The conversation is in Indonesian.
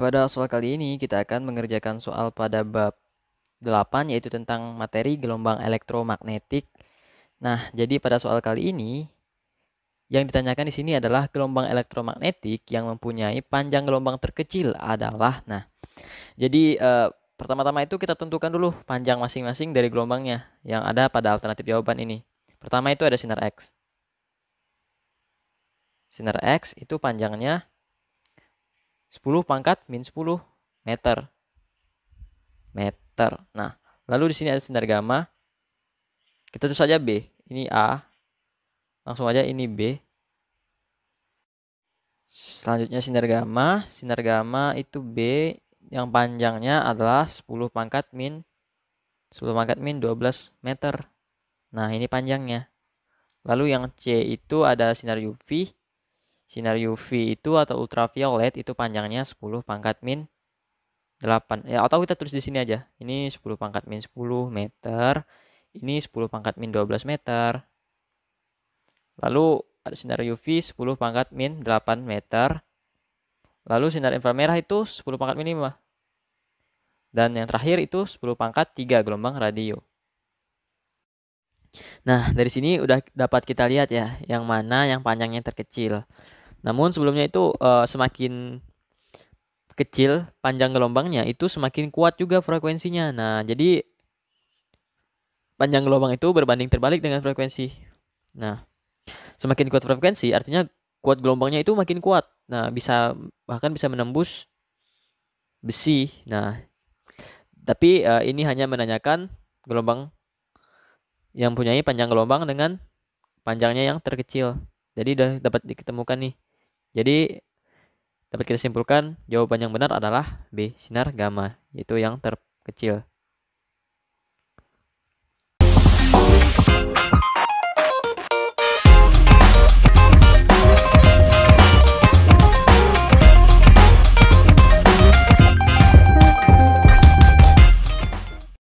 Pada soal kali ini kita akan mengerjakan soal pada bab 8 yaitu tentang materi gelombang elektromagnetik. Nah, jadi pada soal kali ini yang ditanyakan di sini adalah gelombang elektromagnetik yang mempunyai panjang gelombang terkecil adalah nah. Jadi eh, pertama-tama itu kita tentukan dulu panjang masing-masing dari gelombangnya yang ada pada alternatif jawaban ini. Pertama itu ada sinar X. Sinar X itu panjangnya 10 pangkat min 10 meter. Meter. Nah, lalu di sini ada sinar gamma. Kita tulis saja B. Ini A. Langsung aja ini B. Selanjutnya sinar gamma. Sinar gamma itu B yang panjangnya adalah 10 pangkat min 10 pangkat min 12 meter. Nah, ini panjangnya. Lalu yang C itu ada sinar UV Sinar UV itu atau ultraviolet itu panjangnya 10 pangkat min 8. Ya, atau kita tulis di sini aja. Ini 10 pangkat min 10 meter. Ini 10 pangkat min 12 meter. Lalu ada sinar UV 10 pangkat min 8 meter. Lalu sinar inframerah itu 10 pangkat min 5. Dan yang terakhir itu 10 pangkat 3 gelombang radio. Nah, dari sini udah dapat kita lihat ya, yang mana yang panjangnya terkecil. Namun sebelumnya itu uh, semakin kecil panjang gelombangnya itu semakin kuat juga frekuensinya. Nah, jadi panjang gelombang itu berbanding terbalik dengan frekuensi. Nah, semakin kuat frekuensi artinya kuat gelombangnya itu makin kuat. Nah, bisa bahkan bisa menembus besi. Nah, tapi uh, ini hanya menanyakan gelombang yang punyai panjang gelombang dengan panjangnya yang terkecil. Jadi udah dapat diketemukan nih. Jadi dapat kita simpulkan jawaban yang benar adalah B sinar gamma yaitu yang terkecil.